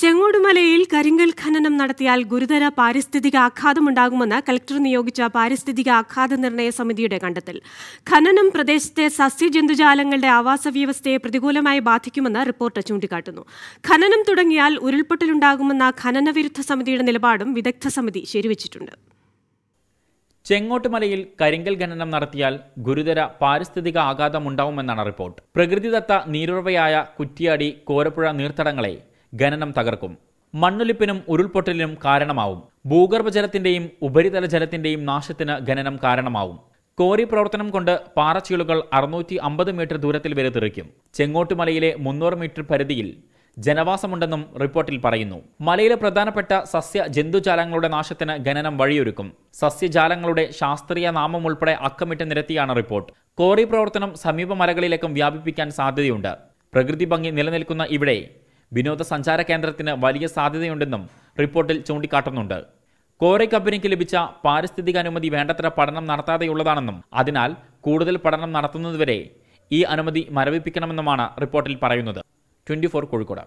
ചെങ്ങോടുമലയിൽ കരിങ്കൽ ഖനനം നടത്തിയാൽ ഗുരുതര പാരിസ്ഥിതിക ആഘാതമുണ്ടാകുമെന്ന് കലക്ടർ നിയോഗിച്ച പാരിസ്ഥിതിക ആഘാത നിർണയ സമിതിയുടെ കണ്ടെത്തൽ ഖനനം പ്രദേശത്തെ സസ്യജന്തുജാലങ്ങളുടെ ആവാസ വ്യവസ്ഥയെ പ്രതികൂലമായി ബാധിക്കുമെന്ന് റിപ്പോർട്ട് ചൂണ്ടിക്കാട്ടുന്നു ഖനനം തുടങ്ങിയാൽ ഉരുൾപൊട്ടലുണ്ടാകുമെന്ന ഖനനവിരുദ്ധ സമിതിയുടെ നിലപാടും വിദഗ്ധ സമിതി ശരിവച്ചിട്ടുണ്ട് ചെങ്ങോട്ടുമലയിൽ കരിങ്കൽ ഖനനം നടത്തിയാൽ ഗുരുതര പാരിസ്ഥിതിക ആഘാതമുണ്ടാവുമെന്നാണ് റിപ്പോർട്ട് പ്രകൃതിദത്ത നീരുറവയായ കുറ്റിയാടി കോരപ്പുഴ നീർത്തടങ്ങളെ ഖനനം തകർക്കും മണ്ണൊലിപ്പിനും ഉരുൾപൊട്ടലിനും കാരണമാവും ഭൂഗർഭജലത്തിന്റെയും ഉപരിതല ജലത്തിന്റെയും നാശത്തിന് ഖനനം കാരണമാവും കോറി പ്രവർത്തനം കൊണ്ട് പാറച്ചീളുകൾ അറുന്നൂറ്റി അമ്പത് മീറ്റർ ദൂരത്തിൽ വരെ തെറിക്കും ചെങ്ങോട്ടുമലയിലെ മുന്നൂറ് മീറ്റർ പരിധിയിൽ ജനവാസമുണ്ടെന്നും റിപ്പോർട്ടിൽ പറയുന്നു മലയിലെ പ്രധാനപ്പെട്ട സസ്യ ജന്തുജാലങ്ങളുടെ നാശത്തിന് ഖനനം വഴിയൊരുക്കും സസ്യജാലങ്ങളുടെ ശാസ്ത്രീയ നാമം ഉൾപ്പെടെ അക്കമിട്ട് നിരത്തിയാണ് റിപ്പോർട്ട് കോറി പ്രവർത്തനം സമീപ മലകളിലേക്കും വ്യാപിപ്പിക്കാൻ സാധ്യതയുണ്ട് പ്രകൃതി ഭംഗി നിലനിൽക്കുന്ന ഇവിടെ വിനോദസഞ്ചാര കേന്ദ്രത്തിന് വലിയ സാധ്യതയുണ്ടെന്നും റിപ്പോർട്ടിൽ ചൂണ്ടിക്കാട്ടുന്നുണ്ട് കോറി കമ്പനിക്ക് ലഭിച്ച പാരിസ്ഥിതിക അനുമതി വേണ്ടത്ര പഠനം നടത്താതെയുള്ളതാണെന്നും അതിനാൽ കൂടുതൽ പഠനം നടത്തുന്നതുവരെ ഈ അനുമതി മരവിപ്പിക്കണമെന്നുമാണ് റിപ്പോർട്ടിൽ പറയുന്നത് ട്വൻറ്റി ഫോർ കോഴിക്കോട്